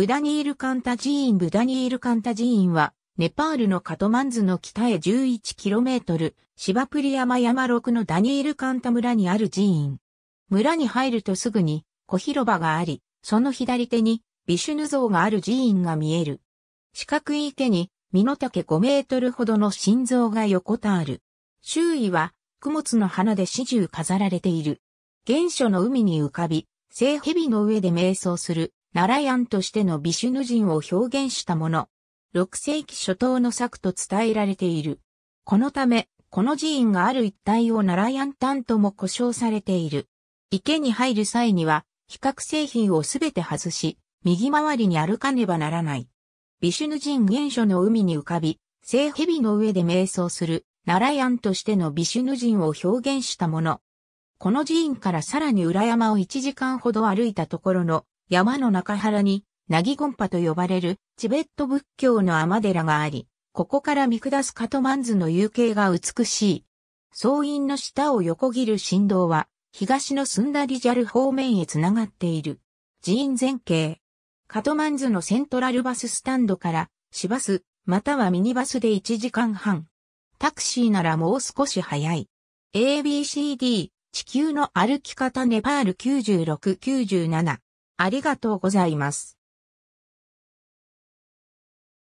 ブダニールカンタ寺院ブダニールカンタ寺院は、ネパールのカトマンズの北へ 11km、シバプリ山山6のダニールカンタ村にある寺院。村に入るとすぐに小広場があり、その左手にビシュヌ像がある寺院が見える。四角い池に、身の丈5メートルほどの心臓が横たわる。周囲は、供物の花で始終飾られている。原初の海に浮かび、聖蛇の上で瞑想する、ナラヤンとしてのビシュヌ人を表現したもの。6世紀初頭の作と伝えられている。このため、この寺院がある一帯をナラヤンタンとも呼称されている。池に入る際には、比較製品をすべて外し、右回りに歩かねばならない。ビシュヌ人原初の海に浮かび、聖蛇の上で瞑想する、ナラヤンとしてのビシュヌ人を表現したもの。この寺院からさらに裏山を1時間ほど歩いたところの、山の中原に、ナギゴンパと呼ばれるチベット仏教の天寺があり、ここから見下すカトマンズの夕景が美しい。僧院の下を横切る振動は、東のスンダリジャル方面へ繋がっている。寺院前景。カトマンズのセントラルバススタンドから、市バス、またはミニバスで1時間半。タクシーならもう少し早い。ABCD、地球の歩き方ネパール96、97。ありがとうございます。